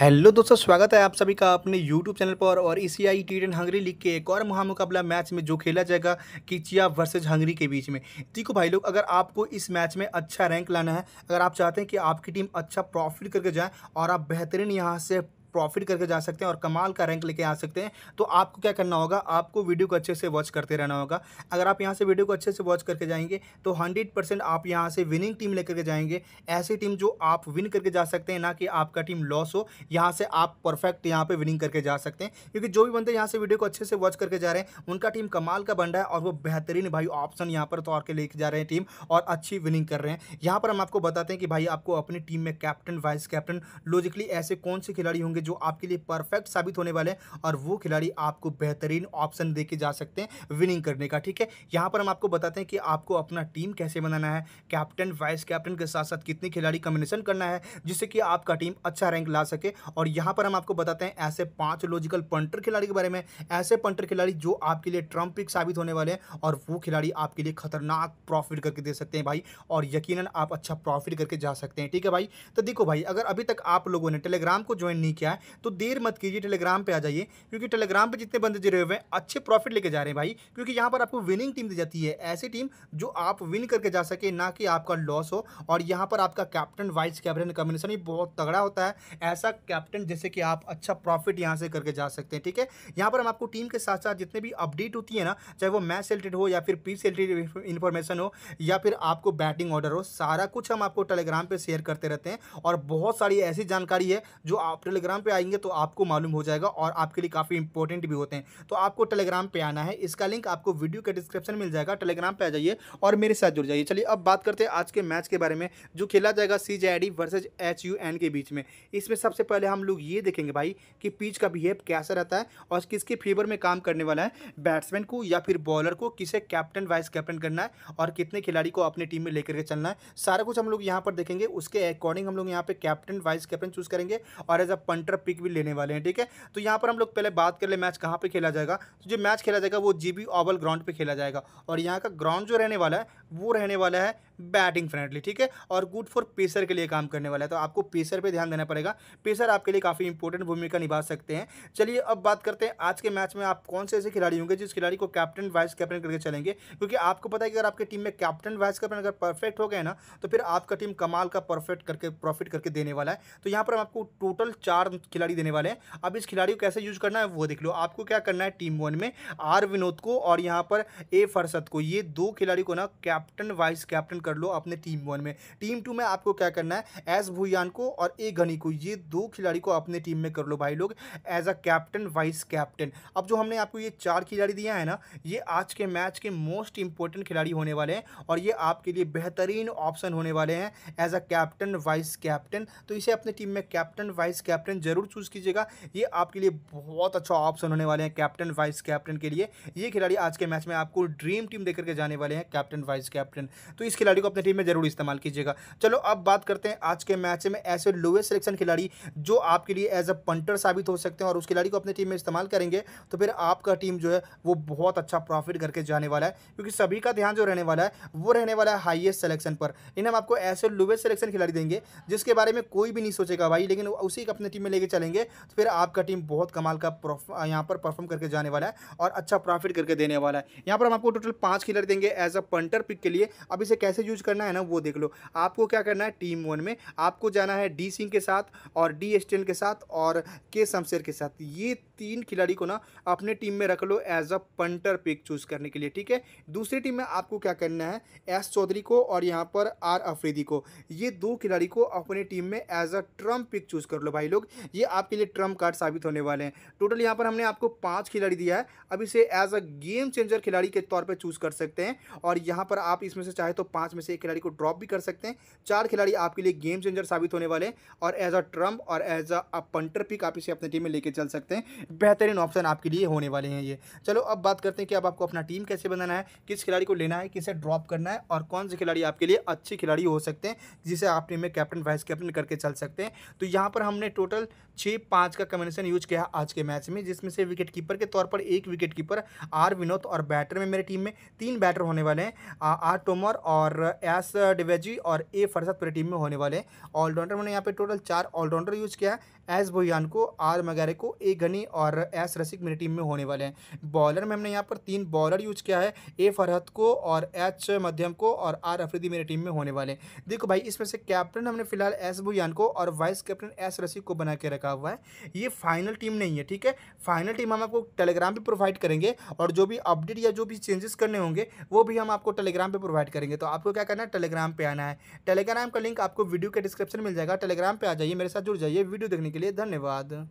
hello दोस्तों स्वागत है आप सभी का अपने यूट्यूब चैनल पर और C I T ten Hungary league के एक और महामुकाबला मैच में जो खेला जाएगा किचिया वर्सेज हंगरी के बीच में देखो भाई लोग अगर आपको इस मैच में अच्छा रैंक लाना है अगर आप चाहते हैं कि आपकी टीम अच्छा प्रॉफिट करके जाए और आप बेहतरीन यहाँ से प्रॉफिट करके जा सकते हैं और कमाल का रैंक लेके आ सकते हैं तो आपको क्या करना होगा आपको वीडियो को अच्छे से वॉच करते रहना होगा अगर आप यहाँ से वीडियो को अच्छे से वॉच करके जाएंगे तो हंड्रेड परसेंट आप यहाँ से विनिंग टीम लेकर के जाएंगे ऐसी टीम जो आप विन करके जा सकते हैं ना कि आपका टीम लॉस हो यहाँ से आप परफेक्ट यहाँ पर विनिंग करके जा सकते हैं क्योंकि जो भी बंदे यहाँ से वीडियो को अच्छे से वॉच करके जा रहे हैं उनका टीम कमाल का बन रहा है और वो बेहतरीन भाई ऑप्शन यहाँ पर तौर के लेके जा रहे हैं टीम और अच्छी विनिंग कर रहे हैं यहाँ पर हम आपको बताते हैं कि भाई आपको अपनी टीम में कैप्टन वाइस कैप्टन लॉजिकली ऐसे कौन से खिलाड़ी होंगे होंगे जो आपके लिए परफेक्ट साबित होने वाले हैं और वो खिलाड़ी आपको बेहतरीन ऑप्शन दे के जा सकते हैं विनिंग करने का ठीक है यहाँ पर हम आपको बताते हैं कि आपको अपना टीम कैसे बनाना है कैप्टन वाइस कैप्टन के साथ साथ कितने खिलाड़ी कम्बिनेशन करना है जिससे कि आपका टीम अच्छा रैंक ला सके और यहाँ पर हम आपको बताते हैं ऐसे पाँच लॉजिकल पंटर खिलाड़ी के बारे में ऐसे पंटर खिलाड़ी जो आपके लिए ट्रम्प पिक साबित होने वाले हैं और वो खिलाड़ी आपके लिए खतरनाक प्रॉफिट करके दे सकते हैं भाई और यकीन आप अच्छा प्रॉफिट करके जा सकते हैं ठीक है भाई तो देखो भाई अगर अभी तक आप लोगों ने टेलीग्राम को ज्वाइन नहीं किया गया है तो देर मत कीजिए टेलीग्राम पर आ जाइए क्योंकि टेलीग्राम पर जितने बंदे जुड़े हुए हैं अच्छे प्रॉफिट लेके जा रहे हैं भाई क्योंकि यहाँ पर आपको विनिंग टीम दी जाती है ऐसी टीम जो आप विन करके जा सके ना कि आपका लॉस हो और यहाँ पर आपका कैप्टन वाइस कैप्टन कम्बिनेशन भी बहुत तगड़ा होता है ऐसा कैप्टन जैसे कि आप अच्छा प्रॉफिट यहाँ से करके जा सकते हैं ठीक है यहाँ पर हम आपको टीम के साथ साथ जितने भी अपडेट होती है ना चाहे वो मैच से रिलेटेड हो या फिर प्री से रिलेटेड इन्फॉर्मेशन हो या फिर आपको बैटिंग ऑर्डर हो सारा कुछ हम आपको टेलीग्राम पर शेयर करते रहते हैं और बहुत सारी ऐसी जानकारी है जो आप टेलीग्राम टेलीग्राम पे आएंगे तो आपको मालूम हो जाएगा और आपके लिए काफ़ी इंपॉर्टेंट भी होते हैं तो आपको टेलीग्राम पे आना है इसका लिंक आपको वीडियो के डिस्क्रिप्शन मिल जाएगा टेलीग्राम पे आ जाइए और मेरे साथ जुड़ जाइए चलिए अब बात करते हैं आज के मैच के बारे में जो खेला जाएगा C J I H U N के बीच में इसमें सबसे पहले हम लोग ये देखेंगे भाई कि पिच का बिहेव कैसा रहता है और किसके फेवर में काम करने वाला है बैट्समैन को या फिर बॉलर को किसे कैप्टन वाइस कैप्टन करना है और कितने खिलाड़ी को अपनी टीम में लेकर के चलना है सारा कुछ हम लोग यहाँ पर देखेंगे उसके अकॉर्डिंग हम लोग यहाँ पे कैप्टन वाइस कैप्टन चूज करेंगे और as a punter center pick भी लेने वाले हैं ठीक है तो यहाँ पर हम लोग पहले बात कर ले मैच कहाँ पर खेला जाएगा तो जो मैच खेला जाएगा वो जी ओवल ग्राउंड पर खेला जाएगा और यहाँ का ग्राउंड जो रहने वाला है वो रहने वाला है बैटिंग फ्रेंडली ठीक है और गुड फॉर पेसर के लिए काम करने वाला है तो आपको पेसर पे ध्यान देना पड़ेगा पेसर आपके लिए काफ़ी इंपॉर्टेंट भूमिका निभा सकते हैं चलिए अब बात करते हैं आज के मैच में आप कौन से ऐसे खिलाड़ी होंगे जिस खिलाड़ी को कैप्टन वाइस कैप्टन करके चलेंगे क्योंकि आपको पता है कि अगर आपकी टीम में कैप्टन वाइस कैप्टन अगर परफेक्ट हो गए ना तो फिर आपका टीम कमाल का परफेक्ट करके प्रॉफिट करके देने वाला है तो यहाँ पर हम आपको टोटल चार खिलाड़ी देने वाले हैं अब इस खिलाड़ी को कैसे यूज करना है वो देख लो आपको क्या करना है टीम वन में आर विनोद को और यहाँ पर ए फरसत को ये दो खिलाड़ी को ना कैप्टन वाइस कैप्टन कर लो अपने टीम वन में टीम टू में आपको क्या करना है एस भूयान को और ए गनी को ये दो खिलाड़ी को अपने टीम में कर लो भाई लोग as a captain vice captain अब जो हमने आपको ये चार खिलाड़ी दिया है ना ये आज के मैच के मोस्ट इंपॉर्टेंट खिलाड़ी होने वाले हैं और ये आपके लिए बेहतरीन ऑप्शन होने वाले हैं as a captain vice captain तो इसे अपने टीम में कैप्टन वाइस कैप्टन जरूर चूज़ कीजिएगा ये आपके लिए बहुत अच्छा ऑप्शन होने वाले हैं कैप्टन वाइस कैप्टन के लिए ये खिलाड़ी आज के मैच में आपको ड्रीम टीम देकर के जाने वाले हैं कैप्टन वाइस कैप्टन तो इस खिलाड़ी खिलाड़ी को अपनी टीम में जरूर इस्तेमाल कीजिएगा चलो अब बात करते हैं आज के मैच में ऐसे लोवेस्ट सिलेक्शन खिलाड़ी जो आपके लिए एज अ पंटर साबित हो सकते हैं और उस खिलाड़ी को अपनी टीम में इस्तेमाल करेंगे तो फिर आपका टीम जो है वो बहुत अच्छा प्रॉफिट करके जाने वाला है क्योंकि सभी का ध्यान जो रहने वाला है वो रहने वाला है हाइएस्ट सिलेक्शन पर इन हम आपको ऐसे लोवेस्ट सिलेक्शन खिलाड़ी देंगे जिसके बारे में कोई भी नहीं सोचेगा भाई लेकिन उसी को अपनी टीम में लेके चलेंगे तो फिर आपका टीम बहुत कमाल का यहाँ पर परफॉर्म करके जाने वाला है और अच्छा प्रॉफिट करके देने वाला है यहाँ पर हम आपको टोटल पाँच खिलाड़ी देंगे एज अ पंटर पिक के लिए अब इसे कैसे यूज करना है ना वो देख लो आपको क्या करना है टीम वन में आपको जाना है डी सिंह के साथ और डी एस्टेन के साथ और के शमशेर के साथ ये तीन खिलाड़ी को ना अपने टीम में रख लो as a punter pick choose करने के लिए ठीक है दूसरी टीम में आपको क्या करना है एस चौधरी को और यहाँ पर आर अफरीदी को ये दो खिलाड़ी को अपने टीम में as a trump pick choose कर लो भाई लोग ये आपके लिए ट्रम्प कार्ड साबित होने वाले हैं टोटल यहाँ पर हमने आपको पाँच खिलाड़ी दिया है अब इसे एज अ गेम चेंजर खिलाड़ी के तौर पर चूज कर सकते हैं और यहाँ पर आप इसमें से चाहे तो पाँच पांच में से एक खिलाड़ी को ड्रॉप भी कर सकते हैं चार खिलाड़ी आपके लिए गेम चेंजर साबित होने वाले और एज अ ट्रम्प और एज अ पंटर पिक आप इसे अपने टीम में लेके चल सकते हैं बेहतरीन ऑप्शन आपके लिए होने वाले हैं ये चलो अब बात करते हैं कि अब आपको अपना टीम कैसे बनाना है किस खिलाड़ी को लेना है किसे ड्रॉप करना है और कौन से खिलाड़ी आपके लिए अच्छे खिलाड़ी हो सकते हैं जिसे आप टीम में कैप्टन वाइस कैप्टन करके चल सकते हैं तो यहाँ पर हमने टोटल छः पाँच का कम्बिनेशन यूज किया आज के मैच में जिसमें से विकेट कीपर के तौर पर एक विकेट कीपर आर विनोद और बैटर में मेरे टीम में तीन बैटर होने वाले हैं आर टोमर और एस डिवेजी और ए फरसत पूरी टीम में होने वाले हैं ऑलराउंडर मैंने यहाँ पे टोटल चार ऑलराउंडर यूज़ किया है एस भुयान को आर मगैरे को ए गनी और एस रसिक मेरी टीम में होने वाले हैं बॉलर में हमने यहाँ पर तीन बॉलर यूज़ किया है ए फरहत को और एच मध्यम को और आर अफरीदी मेरी टीम में होने वाले हैं देखो भाई इसमें से कैप्टन हमने फिलहाल एस भुयान को और वाइस कैप्टन एस रसिक को बना के रखा हुआ है ये फाइनल टीम नहीं है ठीक है फाइनल टीम हम आपको टेलीग्राम पर प्रोवाइड करेंगे और जो भी अपडेट या जो भी चेंजेस करने होंगे वो भी हम आपको टेलीग्राम पर प्रोवाइड करेंगे तो आपको आपको क्या करना है टेलीग्राम पर आना है टेलीग्राम का लिंक आपको वीडियो के डिस्क्रिप्शन मिल जाएगा टेलीग्राम पर आ जाइए मेरे साथ जुड़ जाइए वीडियो देखने के लिए धन्यवाद